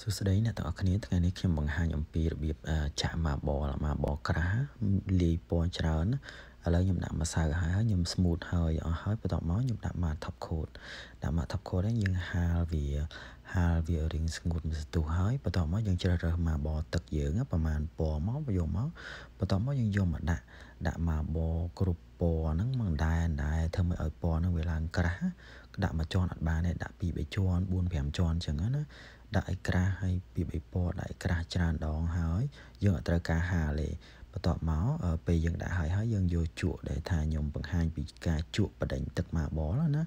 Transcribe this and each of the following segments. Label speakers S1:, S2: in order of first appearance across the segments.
S1: សួស្តីអ្នកទាំងអស់គ្នាថ្ងៃនេះខ្ញុំបង្ហាញអំពីរបៀបចាក់ម៉ាបលម៉ាបលក្រាស់លាយពណ៌ច្រើនឥឡូវខ្ញុំដាក់ម្សៅហើយហើយខ្ញុំ smooth ហើយអស់ហើយបន្ទាប់មកខ្ញុំដាក់មក top coat ដាក់មក top coat ហ្នឹងយើងហាលវាហាលវារៀងស្ងួតមួយស្ទុះហើយបន្ទាប់មកយើងជ្រើសរើសមកបទឹកយើងប្រហែលពណ៌មកយកមកបន្ទាប់មកយើងយកមកដាក់ដាក់មកបគ្រប់ពណ៌ហ្នឹងមិនដែរដែរធ្វើមិនឲ្យពណ៌ហ្នឹងវាឡើងក្រាស់ដាក់មួយជាន់អត់បានទេដាក់ពីរបីជាន់4 5ជាន់អញ្ចឹងណាដាក់ឲ្យក្រាស់ហើយពីបីពណ៌ដាក់ឲ្យក្រាស់ច្រើនដងហើយយើងអត់ត្រូវការហាលទេបន្ទាប់មកពេលយើងដាក់ហើយហើយយើងយកជក់ដែលថាខ្ញុំបង្ហាញពីការជក់បដិញទឹកម៉ាបលណា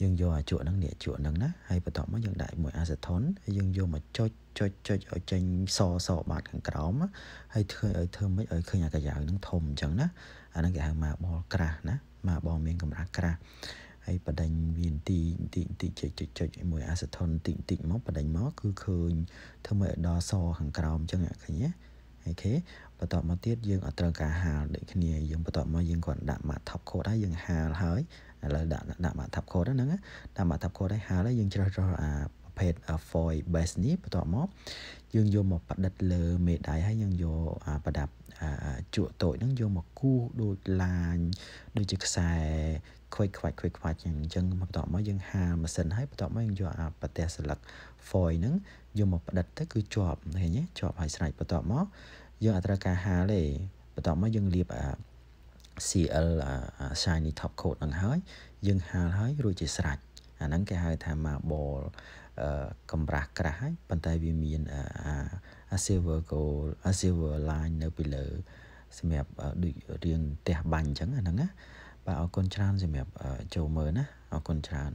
S1: យើងយកអាជក់ហ្នឹងនេះជក់ហ្នឹងណាហើយបន្ទាប់មកយើងដាក់មួយអាសេថុនហើយយើងយកមកចុចចុចចុចឲ្យចេញសសបាតខាងក្រោមហើយធ្វើឲ្យធ្វើមិនឲ្យឃើញអាកាយាវហ្នឹងធំអញ្ចឹងណាអាហ្នឹងគេហៅម៉ាបលក្រាស់ណាម៉ាបលមានកម្រាស់ក្រាស់ហើយបដិញវានទីតិចតិចចុចចុចមួយអាសេថុនតិចតិចមកបដិញមកគឺឃើញធ្វើមិនឲ្យដល់សខាងក្រោមអញ្ចឹងឃើញទេអូខេបន្ទាប់មកទៀតយើងអត់ត្រូវការហាលដូចគ្នាយើងបន្ទាប់មកយើងគាត់ដាក់ map top code ហើយយើងហាលហើយឥឡូ w ដាក់ដាក់ map top code ហ្នឹងដាក់ map top code ហើយហាលហើយយើងជ្រើសរើសអា page foil base នេះបន្ទាប់មកយើងយកមកប្រឌិតលើមេដៃហើយយើងយកប្រដាប់ជក់តូចហ្នឹងយកមកគូសដូចឡាញដូចជាខ្សែខ្វាច់ខ្វាច់ខ្វាច់ខ្វាច់អញ្ចឹងបន្ទាប់មកយើងហាលម៉ាស៊ីនហើយបន្ទាប់មកយើងយកអាប្រទេសស្លឹក foil ហ្នឹងយកមកផ្ដិតទៅគឺជាប់ឃើញទេជាប់ហើយស្រេចបន្ទាប់មកយើងអត្រូវការហាលទេបន្ទាប់មកយើងលាបអា CL shiny top coat ហ្នឹងហើយយើងហាលហើយរួចជាស្រេចអាហ្នឹងគេហៅថា marble កំរាស់ក្រាស់ហើយប៉ុន្តែវាមានអា silver gold អា silver line នៅពីលើសម្រាប់ដូចរៀងផ្ទះបាញ់អញ្ចឹងអាហ្នឹងណាបាទអរគុណច្រើនសម្រាប់ចូលមើលណាអរគុណច្រើន